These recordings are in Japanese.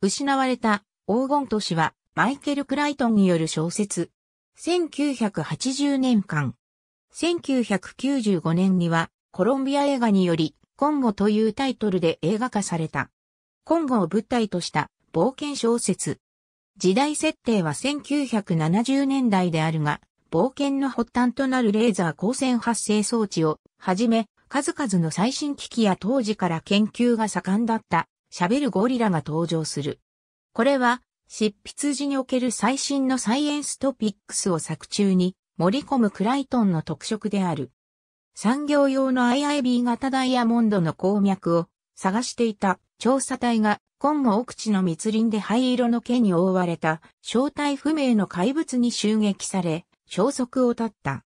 失われた黄金都市はマイケル・クライトンによる小説。1980年間。1995年にはコロンビア映画によりコンゴというタイトルで映画化された。コンゴを舞台とした冒険小説。時代設定は1970年代であるが、冒険の発端となるレーザー光線発生装置をはじめ、数々の最新機器や当時から研究が盛んだった喋るゴリラが登場する。これは、執筆時における最新のサイエンストピックスを作中に盛り込むクライトンの特色である。産業用の IIB 型ダイヤモンドの鉱脈を探していた調査隊が今後奥地の密林で灰色の毛に覆われた正体不明の怪物に襲撃され消息を絶った。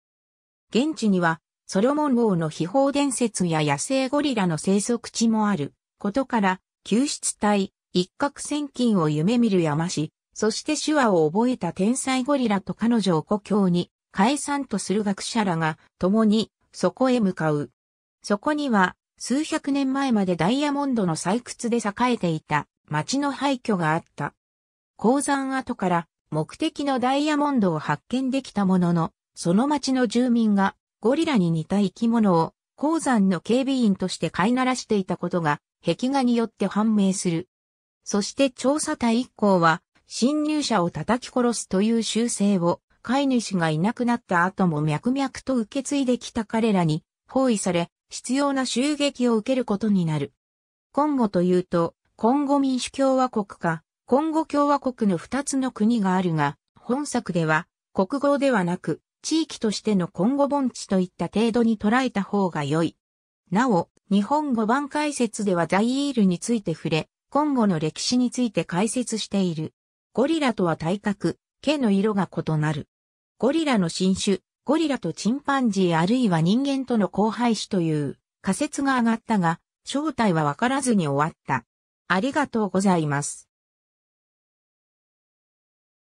現地にはソロモン王の秘宝伝説や野生ゴリラの生息地もあることから救出隊、一攫千金を夢見る山氏、そして手話を覚えた天才ゴリラと彼女を故郷に解散とする学者らが共にそこへ向かう。そこには数百年前までダイヤモンドの採掘で栄えていた町の廃墟があった。鉱山跡から目的のダイヤモンドを発見できたものの、その町の住民がゴリラに似た生き物を鉱山の警備員として飼いならしていたことが、壁画によって判明する。そして調査隊一行は、侵入者を叩き殺すという習性を、飼い主がいなくなった後も脈々と受け継いできた彼らに、包囲され、必要な襲撃を受けることになる。今後というと、今後民主共和国か、今後共和国の二つの国があるが、本作では、国語ではなく、地域としての今後盆地といった程度に捉えた方が良い。なお、日本語版解説ではザイールについて触れ、今後の歴史について解説している。ゴリラとは体格、毛の色が異なる。ゴリラの新種、ゴリラとチンパンジーあるいは人間との交配種という仮説が上がったが、正体はわからずに終わった。ありがとうございます。